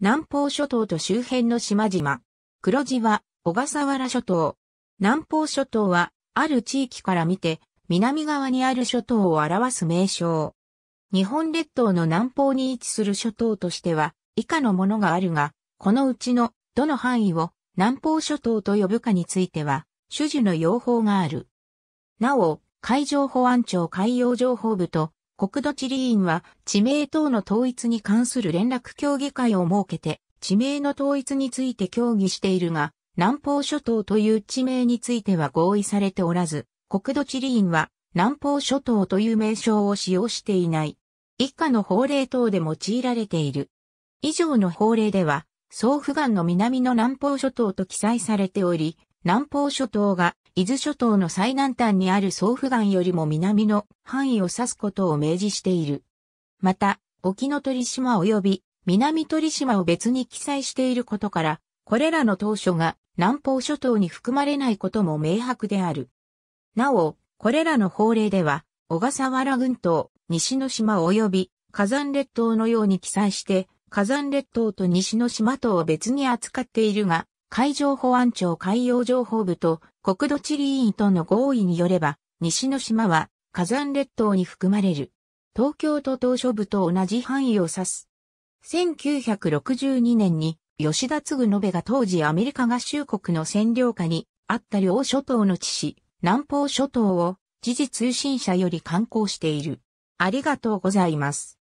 南方諸島と周辺の島々。黒字は小笠原諸島。南方諸島は、ある地域から見て、南側にある諸島を表す名称。日本列島の南方に位置する諸島としては、以下のものがあるが、このうちの、どの範囲を、南方諸島と呼ぶかについては、種々の用法がある。なお、海上保安庁海洋情報部と国土地理院は地名等の統一に関する連絡協議会を設けて、地名の統一について協議しているが、南方諸島という地名については合意されておらず、国土地理院は南方諸島という名称を使用していない。以下の法令等で用いられている。以上の法令では、総府岸の南の南方諸島と記載されており、南方諸島が伊豆諸島の最南端にある総府岸よりも南の範囲を指すことを明示している。また、沖の鳥島及び南鳥島を別に記載していることから、これらの当初が南方諸島に含まれないことも明白である。なお、これらの法令では、小笠原群島、西の島及び火山列島のように記載して、火山列島と西の島とを別に扱っているが、海上保安庁海洋情報部と国土地理院との合意によれば、西の島は火山列島に含まれる。東京都島諸部と同じ範囲を指す。1962年に吉田嗣延が当時アメリカ合衆国の占領下にあった両諸島の地市、南方諸島を時事通信社より観光している。ありがとうございます。